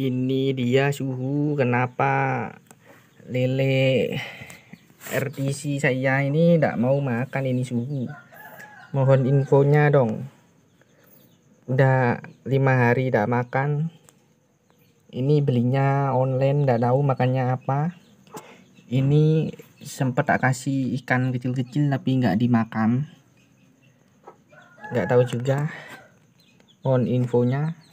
ini dia suhu kenapa lele RTC saya ini tidak mau makan ini suhu mohon infonya dong udah lima hari tidak makan ini belinya online tidak tahu makannya apa ini sempat tak kasih ikan kecil-kecil tapi nggak dimakan nggak tahu juga Mohon infonya